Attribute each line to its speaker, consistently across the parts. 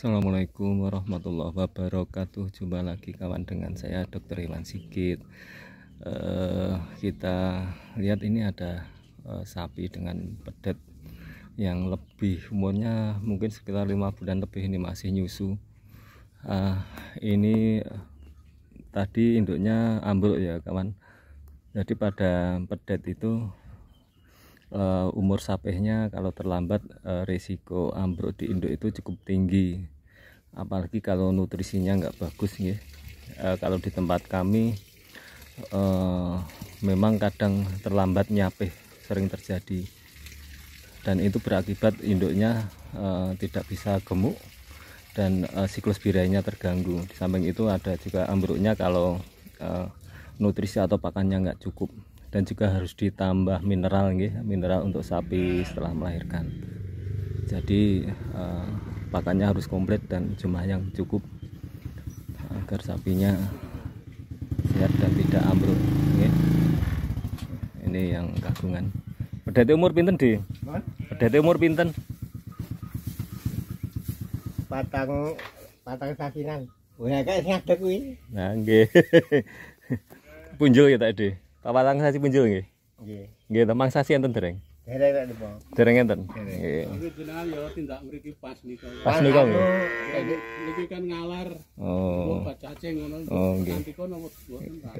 Speaker 1: Assalamualaikum warahmatullahi wabarakatuh Jumpa lagi kawan dengan saya Dr. Iwan Sigit uh, Kita lihat ini ada uh, sapi dengan pedet Yang lebih umurnya mungkin sekitar lima bulan lebih ini masih nyusu uh, Ini tadi induknya ambruk ya kawan Jadi pada pedet itu uh, umur sapehnya kalau terlambat uh, risiko ambruk di induk itu cukup tinggi apalagi kalau nutrisinya nggak bagus ya uh, kalau di tempat kami uh, memang kadang terlambat nyapeh sering terjadi dan itu berakibat induknya uh, tidak bisa gemuk dan uh, siklus birainya terganggu di samping itu ada juga ambruknya kalau uh, nutrisi atau pakannya nggak cukup dan juga harus ditambah mineral ya, mineral untuk sapi setelah melahirkan. Jadi eh, pakannya harus komplit dan jumlah yang cukup eh, agar sapinya sehat dan tidak ambruk Ini yang kagungan. Pedati umur pinten, Di? Pedati umur pinten? Patang patang sasinan. Wah, kayak ngadeg Nah, nggih. Punjul ya tadi. Papat angsa si punjul nggih. Nggih. Nggih, temang sasi enten dereng. Dereng rek niku. Dereng enten. Nggih. Jenengan ya tindak mriki pas nika. Pas nika nggih. Niki kan ngalar. Oh. Bacacing ngono. Oh nggih. Nanti kono mboten ta.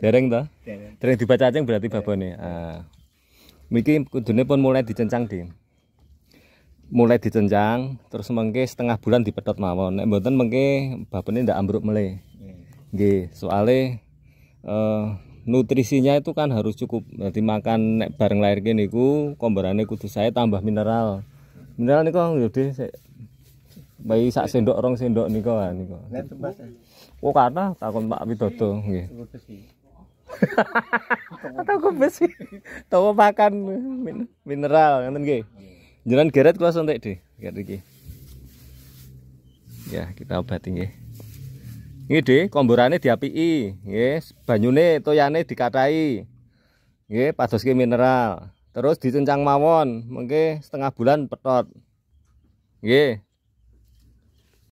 Speaker 1: Dereng ta? Dereng. Dereng dibacacing berarti babone. Ah. Miki kudune pun mulai dicencang, Dim. Mulai dicencang, terus mengke setengah bulan dipedhot mawon. Nek mboten mengke babone ndak ambruk meleh. Nggih, soalnya uh, eh, nutrisinya itu kan harus cukup Jadi makan nek bareng lahir gini ku komborane kudu saya tambah mineral mineral niku gede saya bayi sak sendok rong sendok niku ah, pas. oh karena takut Pak Widodo nggih atau kok besi tahu makan min mineral ngeten nggih jalan geret kelas sontek deh geret iki ya kita obati nggih Ini deh, komborannya diapii. Yes, banyune toyane dikatai. Ye, padus ke mineral. Terus dicencang mawon, mungkin setengah bulan petot. Ye,